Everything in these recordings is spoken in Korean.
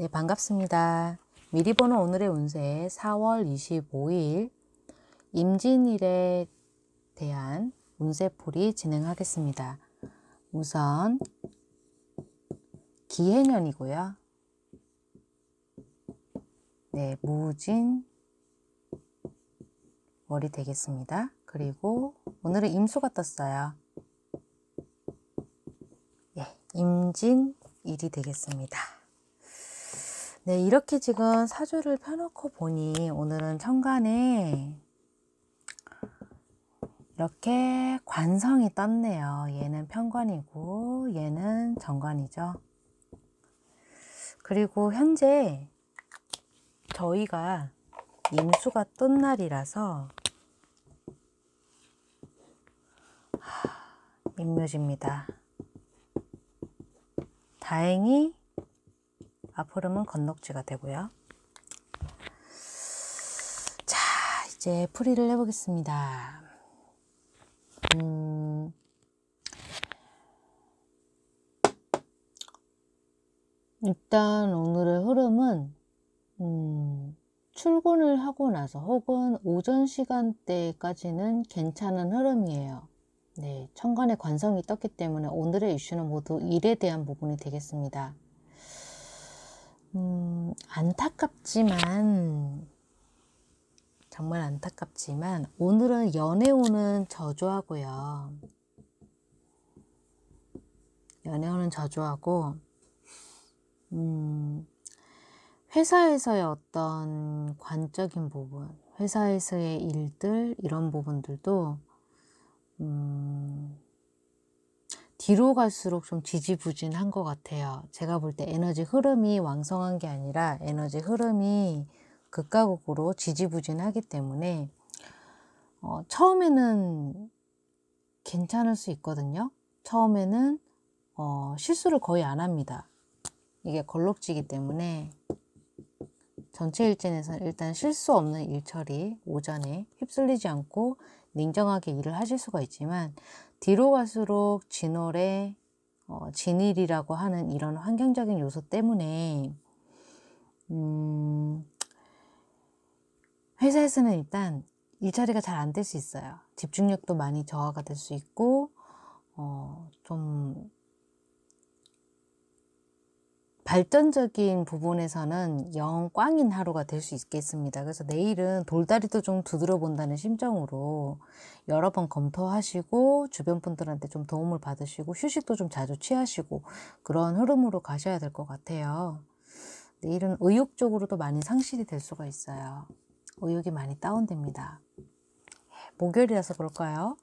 네, 반갑습니다. 미리 보는 오늘의 운세 4월 25일 임진일에 대한 운세풀이 진행하겠습니다. 우선 기해년이고요. 네, 무진 월이 되겠습니다. 그리고 오늘은 임수가 떴어요. 예, 임진일이 되겠습니다. 네, 이렇게 지금 사주를 펴놓고 보니 오늘은 천간에 이렇게 관성이 떴네요. 얘는 편관이고 얘는 정관이죠. 그리고 현재 저희가 임수가 뜬 날이라서 임묘지입니다. 다행히 앞흐름은 건넉지가 되고요. 자, 이제 풀이를 해보겠습니다. 음, 일단 오늘의 흐름은 음, 출근을 하고 나서 혹은 오전 시간대까지는 괜찮은 흐름이에요. 네, 천간에 관성이 떴기 때문에 오늘의 이슈는 모두 일에 대한 부분이 되겠습니다. 안타깝지만 정말 안타깝지만 오늘은 연애호는 저조하고요. 연애호는 저조하고 음, 회사에서의 어떤 관적인 부분, 회사에서의 일들 이런 부분들도 음, 뒤로 갈수록 좀 지지부진한 것 같아요. 제가 볼 때 에너지 흐름이 왕성한 게 아니라 에너지 흐름이 극과 극으로 지지부진하기 때문에 어, 처음에는 괜찮을 수 있거든요. 처음에는 어, 실수를 거의 안 합니다. 이게 걸럭지기 때문에 전체 일진에서 일단 실수 없는 일처리 오전에 휩쓸리지 않고 냉정하게 일을 하실 수가 있지만 뒤로 갈수록 진월에 어, 진일이라고 하는 이런 환경적인 요소 때문에 음, 회사에서는 일단 일자리가 잘 안 될 수 있어요. 집중력도 많이 저하가 될 수 있고 어, 좀 발전적인 부분에서는 영 꽝인 하루가 될 수 있겠습니다. 그래서 내일은 돌다리도 좀 두드려 본다는 심정으로 여러 번 검토하시고 주변 분들한테 좀 도움을 받으시고 휴식도 좀 자주 취하시고 그런 흐름으로 가셔야 될 것 같아요. 내일은 의욕적으로도 많이 상실이 될 수가 있어요. 의욕이 많이 다운됩니다. 예, 목요일이라서 그럴까요?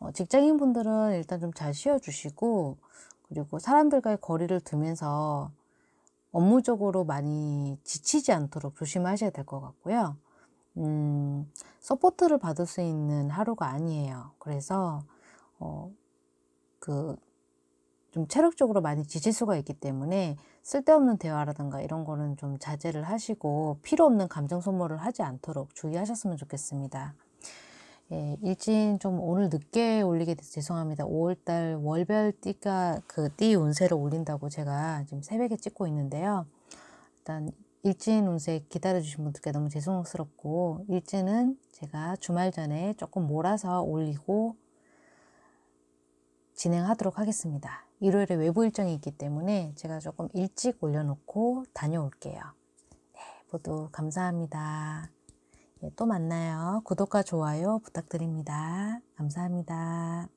어, 직장인 분들은 일단 좀 잘 쉬어주시고 그리고 사람들과의 거리를 두면서 업무적으로 많이 지치지 않도록 조심하셔야 될 것 같고요. 음, 서포트를 받을 수 있는 하루가 아니에요. 그래서, 어, 그, 좀 체력적으로 많이 지칠 수가 있기 때문에 쓸데없는 대화라든가 이런 거는 좀 자제를 하시고 필요 없는 감정 소모를 하지 않도록 주의하셨으면 좋겠습니다. 예, 일진 좀 오늘 늦게 올리게 돼서 죄송합니다. 5월달 월별 띠가 그 띠 운세를 올린다고 제가 지금 새벽에 찍고 있는데요. 일단 일진 운세 기다려주신 분들께 너무 죄송스럽고 일진은 제가 주말 전에 조금 몰아서 올리고 진행하도록 하겠습니다. 일요일에 외부 일정이 있기 때문에 제가 조금 일찍 올려놓고 다녀올게요. 네, 모두 감사합니다. 네, 또 만나요. 구독과 좋아요 부탁드립니다. 감사합니다.